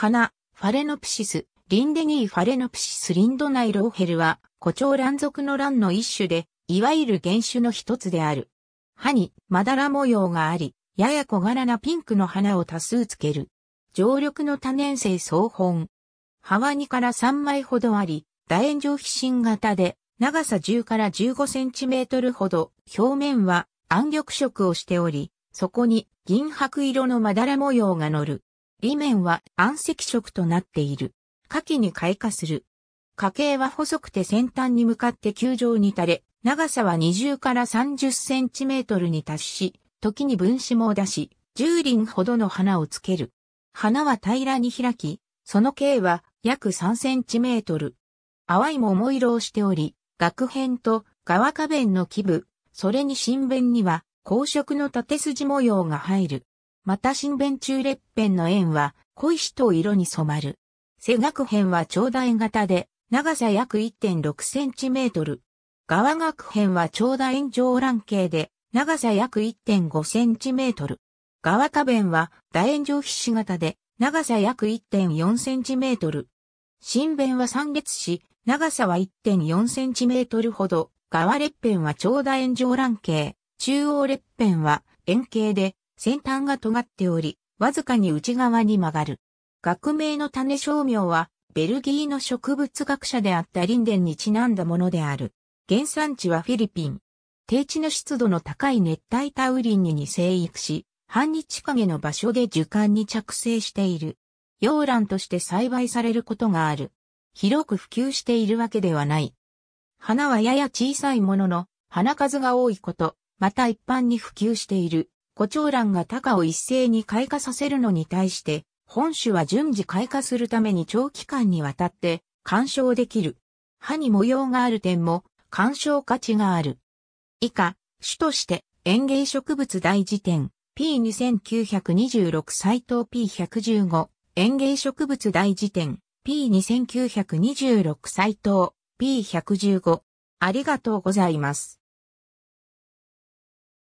花、ファレノプシス、リンデニーファレノプシスリンドナイローヘルは、胡蝶蘭属の蘭の一種で、いわゆる原種の一つである。歯にまだら模様があり、やや小柄なピンクの花を多数つける。常緑の多年生総本。葉は2から3枚ほどあり、楕円状皮心型で、長さ10から15センチメートルほど、表面は暗緑色をしており、そこに銀白色のまだら模様が乗る。裏面は暗赤色となっている。下期に開花する。花茎は細くて先端に向かって球状に垂れ、長さは20から30センチメートルに達し、時に分子も出し、10輪ほどの花をつける。花は平らに開き、その径は約3センチメートル。淡い桃色をしており、額編と側花弁の基部、それに新弁には、光色の縦筋模様が入る。また新弁中列辺の円は濃い人を色に染まる。背学辺は長大型で、長さ約1.6センチメートル。側学辺は長大円上乱形で、長さ約1.5センチメートル。側下弁は楕円状皮脂型で、長さ約1.4センチメートル。新弁は三列し、長さは1.4センチメートルほど、側列辺は長楕円状乱形、中央列辺は円形で、先端が尖っており、わずかに内側に曲がる。学名の種商名は、ベルギーの植物学者であったリンデンにちなんだものである。原産地はフィリピン。低地の湿度の高い熱帯タウリンに生育し、半日陰の場所で樹幹に着生している。洋蘭として栽培されることがある。広く普及しているわけではない。花はやや小さいものの、花数が多いこと、また一般に普及している。胡蝶蘭が高を一斉に開花させるのに対して、本種は順次開花するために長期間にわたって干渉できる。歯に模様がある点も干渉価値がある。以下、種として園芸植物大辞典 P2926 斎藤 P115 園芸植物大辞典 P2926 斎藤 P115 ありがとうございます。